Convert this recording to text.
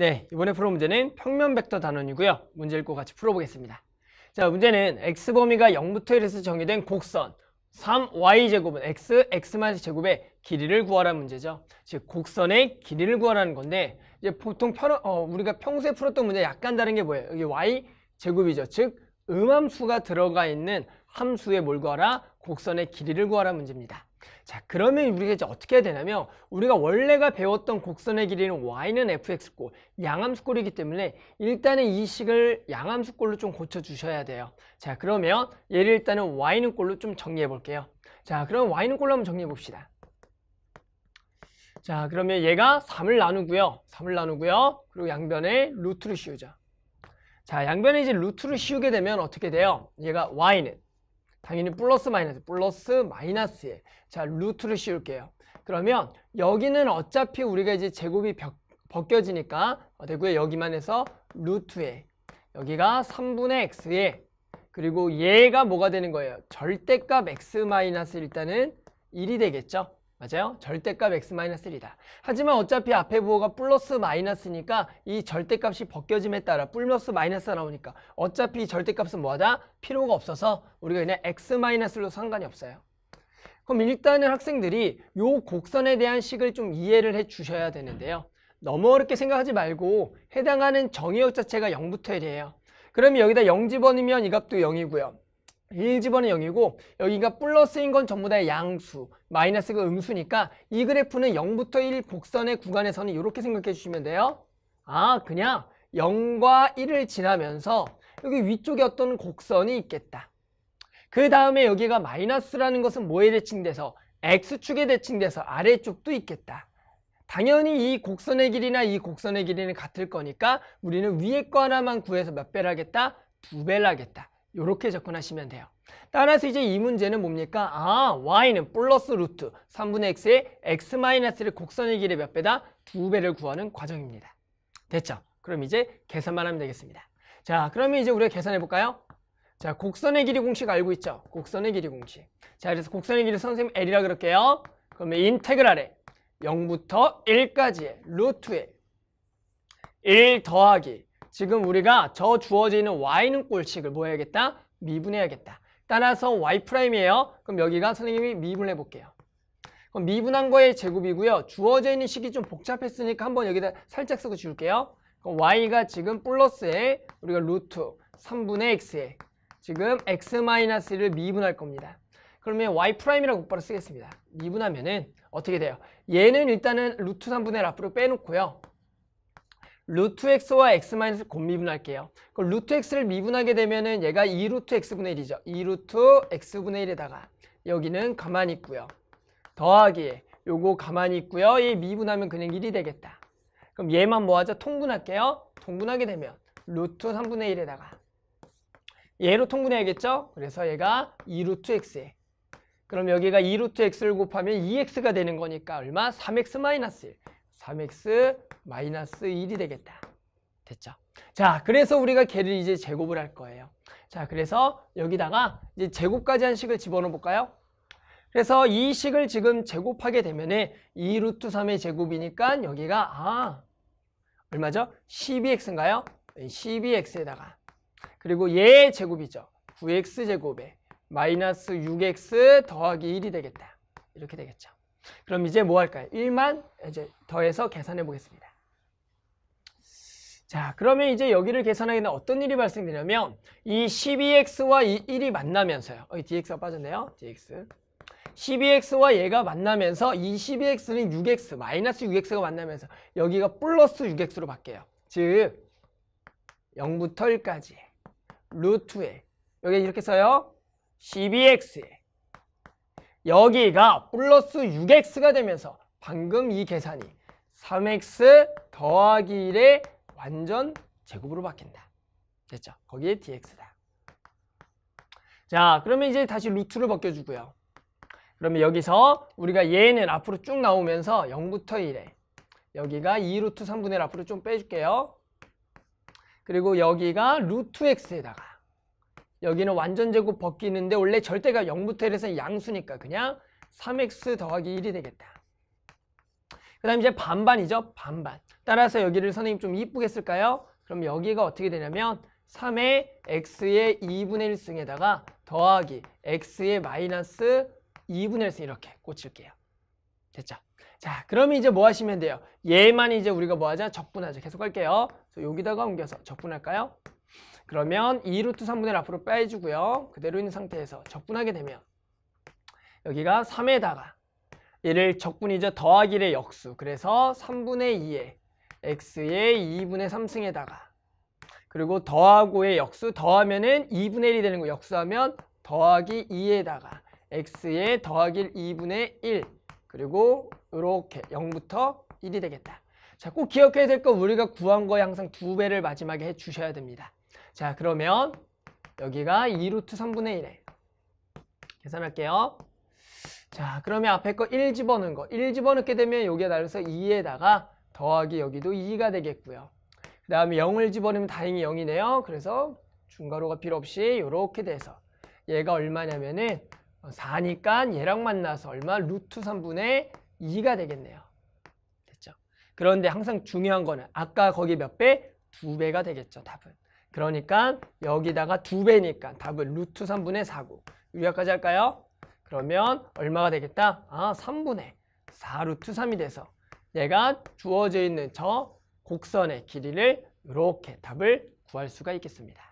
네, 이번에 풀어 문제는 평면 벡터 단원이고요. 문제 읽고 같이 풀어보겠습니다. 자, 문제는 x 범위가 0부터 1에서 정의된 곡선 3y제곱은 x, x-제곱의 길이를 구하라는 문제죠. 즉, 곡선의 길이를 구하라는 건데 이제 보통 편, 어, 우리가 평소에 풀었던 문제 약간 다른 게 뭐예요? 여기 y제곱이죠. 즉, 음함수가 들어가 있는 함수에뭘 구하라? 곡선의 길이를 구하라는 문제입니다. 자 그러면 우리가 이제 어떻게 해야 되냐면 우리가 원래가 배웠던 곡선의 길이는 y는 f x 골양함수골이기 때문에 일단은 이 식을 양함수골로좀 고쳐 주셔야 돼요 자 그러면 얘를 일단은 y는 골로좀 정리해 볼게요 자 그럼 y는 골로 한번 정리해 봅시다 자 그러면 얘가 3을 나누고요 3을 나누고요 그리고 양변에 루트를 씌우죠자 양변에 이제 루트를 씌우게 되면 어떻게 돼요 얘가 y는 당연히 플러스 마이너스 플러스 마이너스에 자 루트를 씌울게요 그러면 여기는 어차피 우리가 이제 제곱이 벽, 벗겨지니까 어, 대구에 여기만 해서 루트에 여기가 3분의 x에 그리고 얘가 뭐가 되는 거예요 절대값 x 마이너스 일단은 1이 되겠죠 맞아요? 절대값 x-1이다. 하지만 어차피 앞에 부호가 플러스 마이너스니까 이 절대값이 벗겨짐에 따라 플러스 마이너스가 나오니까 어차피 절대값은 뭐하다? 필요가 없어서 우리가 그냥 x-로 상관이 없어요. 그럼 일단은 학생들이 요 곡선에 대한 식을 좀 이해를 해 주셔야 되는데요. 너무 어렵게 생각하지 말고 해당하는 정의역 자체가 0부터 1이에요. 그러면 여기다 0 집어넣으면 이 값도 0이고요. 1집어는 0이고 여기가 플러스인 건 전부 다 양수, 마이너스가 음수니까 이 그래프는 0부터 1 곡선의 구간에서는 이렇게 생각해 주시면 돼요. 아, 그냥 0과 1을 지나면서 여기 위쪽에 어떤 곡선이 있겠다. 그 다음에 여기가 마이너스라는 것은 뭐에 대칭돼서 X축에 대칭돼서 아래쪽도 있겠다. 당연히 이 곡선의 길이나 이 곡선의 길이는 같을 거니까 우리는 위에 거 하나만 구해서 몇 배를 하겠다? 두 배를 하겠다. 이렇게 접근하시면 돼요. 따라서 이제 이 문제는 뭡니까? 아, y는 플러스 루트 3분의 x의 x-를 곡선의 길의 몇 배다? 두 배를 구하는 과정입니다. 됐죠? 그럼 이제 계산만 하면 되겠습니다. 자, 그러면 이제 우리가 계산해 볼까요? 자, 곡선의 길이 공식 알고 있죠? 곡선의 길이 공식. 자, 그래서 곡선의 길이 선생님 L이라 그럴게요. 그러면 인테그랄에 0부터 1까지의 루트에 1 더하기 지금 우리가 저 주어지는 y는 꼴칙을 뭐 해야겠다? 미분해야겠다. 따라서 y'프라임이에요. 그럼 여기가 선생님이 미분해 볼게요. 그럼 미분한 거의 제곱이고요. 주어져 있는 식이 좀 복잡했으니까 한번 여기다 살짝 쓰고 지울게요. 그럼 y가 지금 플러스에 우리가 루트 3분의 x에 지금 x-1을 미분할 겁니다. 그러면 y'프라임이라고 곧바로 쓰겠습니다. 미분하면은 어떻게 돼요? 얘는 일단은 루트 3분의 1 앞으로 빼놓고요. 루트 x와 x 마이너스 곱미분할게요. 그럼 루트 x를 미분하게 되면은 얘가 2루트 x분의 1이죠. 2루트 x분의 1에다가 여기는 가만히 있고요. 더하기 요거 가만히 있고요. 얘 미분하면 그냥 1이 되겠다. 그럼 얘만 뭐하죠? 통분할게요. 통분하게 되면 루트 3분의 1에다가 얘로 통분해야겠죠? 그래서 얘가 2루트 x에 그럼 여기가 2루트 x를 곱하면 2x가 되는 거니까 얼마? 3x 마이너스 1 3x 마이너스 1이 되겠다. 됐죠? 자, 그래서 우리가 걔를 이제 제곱을 할 거예요. 자, 그래서 여기다가 이제 제곱까지 한 식을 집어넣어 볼까요? 그래서 이 식을 지금 제곱하게 되면 2 루트 3의 제곱이니까 여기가 아 얼마죠? 12x인가요? 12x에다가 그리고 얘 제곱이죠. 9x 제곱에 마이너스 6x 더하기 1이 되겠다. 이렇게 되겠죠. 그럼 이제 뭐 할까요? 1만 이제 더해서 계산해 보겠습니다. 자 그러면 이제 여기를 계산하기는 어떤 일이 발생되냐면 이 12x와 이 1이 만나면서요 어, dx가 빠졌네요 dx 12x와 얘가 만나면서 이 12x는 6x 마이너스 6x가 만나면서 여기가 플러스 6x로 바뀌어요 즉 0부터 1까지 루트에 여기 이렇게 써요 12x에 여기가 플러스 6x가 되면서 방금 이 계산이 3x 더하기 1의 완전 제곱으로 바뀐다. 됐죠? 거기에 dx다. 자, 그러면 이제 다시 루트를 벗겨주고요. 그러면 여기서 우리가 얘는 앞으로 쭉 나오면서 0부터 1에 여기가 2루트 3분의 1 앞으로 좀 빼줄게요. 그리고 여기가 루트 x에다가 여기는 완전 제곱 벗기는데 원래 절대가 0부터 1에서 양수니까 그냥 3x 더하기 1이 되겠다. 그 다음 이제 반반이죠. 반반. 따라서 여기를 선생님 좀 이쁘게 쓸까요? 그럼 여기가 어떻게 되냐면 3의 x의 2분의 1승에다가 더하기 x의 마이너스 2분의 1승 이렇게 꽂힐게요. 됐죠? 자, 그러면 이제 뭐 하시면 돼요? 얘만 이제 우리가 뭐 하자? 적분하죠. 계속 할게요. 여기다가 옮겨서 적분할까요? 그러면 2루트 3분의 1 앞으로 빼주고요. 그대로 있는 상태에서 적분하게 되면 여기가 3에다가 얘를 적분이죠. 더하기의 역수. 그래서 3분의 2에 x의 2분의 3승에다가 그리고 더하고의 역수 더하면은 2분의 1이 되는 거 역수하면 더하기 2에다가 x의 더하기 2분의 1 그리고 이렇게 0부터 1이 되겠다. 자, 꼭 기억해야 될 거 우리가 구한 거에 항상 두 배를 마지막에 해 주셔야 됩니다. 자, 그러면 여기가 2루트 3분의 1에 계산할게요. 자 그러면 앞에 거 1 집어넣은 거1 집어넣게 되면 여기에 나눠서 2에다가 더하기 여기도 2가 되겠고요 그 다음에 0을 집어넣으면 다행히 0이네요 그래서 중괄호가 필요 없이 이렇게 돼서 얘가 얼마냐면은 4니까 얘랑 만나서 얼마? 루트 3분의 2가 되겠네요 됐죠? 그런데 항상 중요한 거는 아까 거기 몇 배? 2배가 되겠죠 답은 그러니까 여기다가 2배니까 답은 루트 3분의 4고 여기까지 할까요? 그러면 얼마가 되겠다? 아, 3분의 4 루트 3이 돼서 내가 주어져 있는 저 곡선의 길이를 이렇게 답을 구할 수가 있겠습니다.